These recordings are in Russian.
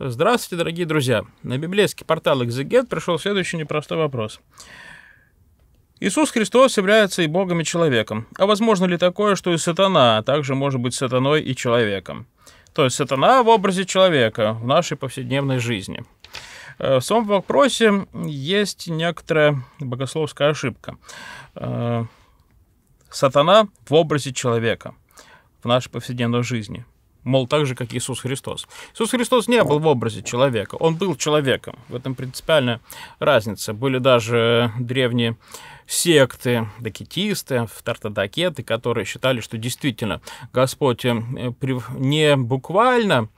Здравствуйте, дорогие друзья! На библейский портал Exeget пришел следующий непростой вопрос. Иисус Христос является и Богом, и человеком. А возможно ли такое, что и сатана а также может быть сатаной и человеком? То есть сатана в образе человека в нашей повседневной жизни. Э, в самом вопросе есть некоторая богословская ошибка. Э, сатана в образе человека в нашей повседневной жизни – мол, так же, как Иисус Христос. Иисус Христос не был в образе человека, он был человеком. В этом принципиальная разница. Были даже древние секты, докетисты, тартадокеты, которые считали, что действительно Господь э, не буквально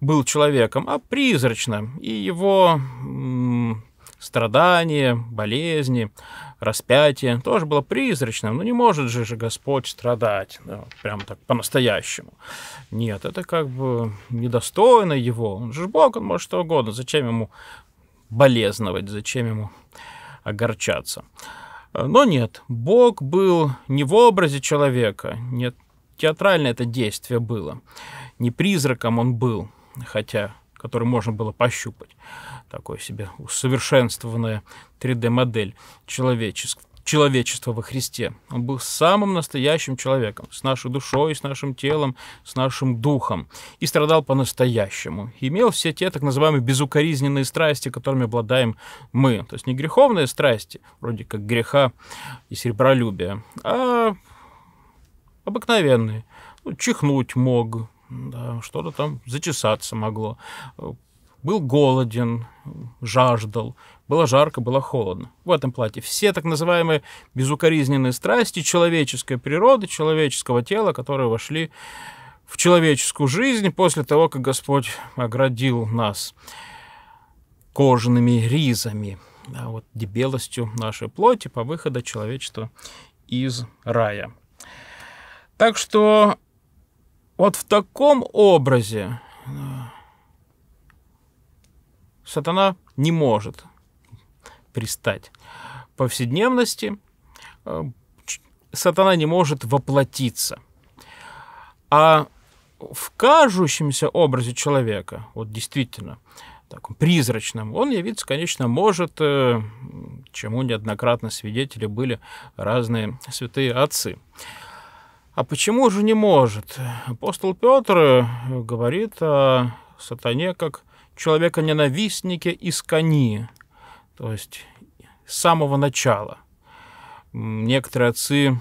был человеком, а призрачно, и его страдания, болезни, распятие тоже было призрачным. Ну, не может же, же Господь страдать, да, прям так по-настоящему. Нет, это как бы недостойно его. Он же Бог, он может что угодно. Зачем ему болезновать, зачем ему огорчаться? Но нет, Бог был не в образе человека, нет, театральное это действие было. Не призраком он был, хотя который можно было пощупать. Такое себе усовершенствованная 3D-модель человечества человечества во Христе. Он был самым настоящим человеком, с нашей душой, с нашим телом, с нашим духом. И страдал по-настоящему. Имел все те так называемые безукоризненные страсти, которыми обладаем мы. То есть не греховные страсти, вроде как греха и серебролюбия, а обыкновенные. Ну, чихнуть мог, да, что-то там зачесаться могло. Был голоден, жаждал, было жарко, было холодно. В этом платье все так называемые безукоризненные страсти человеческой природы, человеческого тела, которые вошли в человеческую жизнь после того, как Господь оградил нас кожаными ризами, да, вот дебелостью нашей плоти по выходу человечества из рая. Так что вот в таком образе сатана не может пристать повседневности, э, сатана не может воплотиться. А в кажущемся образе человека, вот действительно, таком призрачном, он явиться, конечно, может, э, чему неоднократно свидетели были разные святые отцы. А почему же не может? Апостол Петр э, говорит о сатане как человека-ненавистнике из кони, то есть с самого начала. Некоторые отцы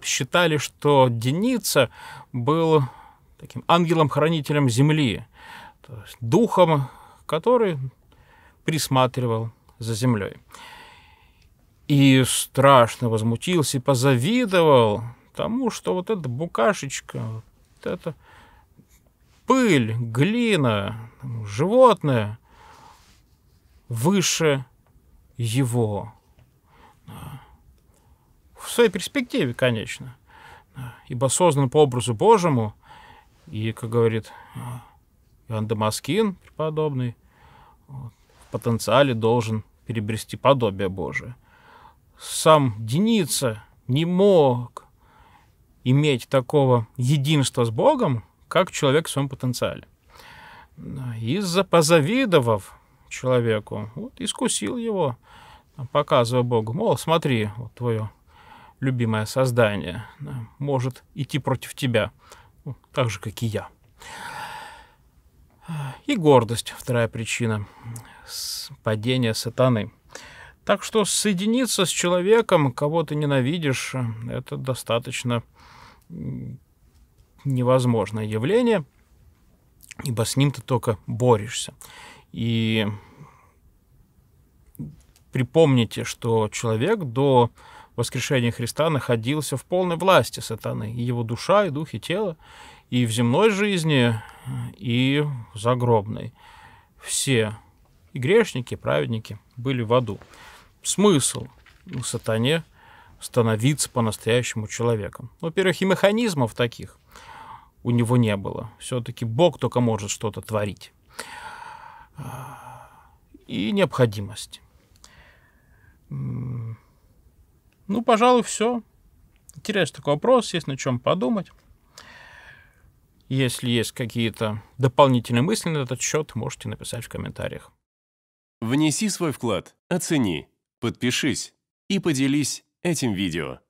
считали, что Деница был таким ангелом-хранителем земли, то есть духом, который присматривал за землей. И страшно возмутился и позавидовал тому, что вот эта букашечка, вот это пыль, глина, животное выше его. В своей перспективе, конечно. Ибо создан по образу Божьему, и, как говорит а, Иоанн Дамаскин, преподобный, в потенциале должен перебрести подобие Божие. Сам Деница не мог иметь такого единства с Богом, как человек в своем потенциале. Из-за позавидовав человеку, вот, искусил его, показывая Богу, мол, смотри, вот твое любимое создание может идти против тебя, ну, так же, как и я. И гордость, вторая причина падения сатаны. Так что соединиться с человеком, кого ты ненавидишь, это достаточно невозможное явление, ибо с ним ты только борешься. И припомните, что человек до воскрешения Христа находился в полной власти сатаны, и его душа, и дух, и тело, и в земной жизни, и в загробной. Все и грешники, и праведники были в аду. Смысл сатане – становиться по-настоящему человеком. Ну, во-первых, и механизмов таких у него не было. Все-таки Бог только может что-то творить. И необходимость. Ну, пожалуй, все. Интересный такой вопрос, есть на чем подумать. Если есть какие-то дополнительные мысли на этот счет, можете написать в комментариях. Внеси свой вклад, оцени, подпишись и поделись этим видео.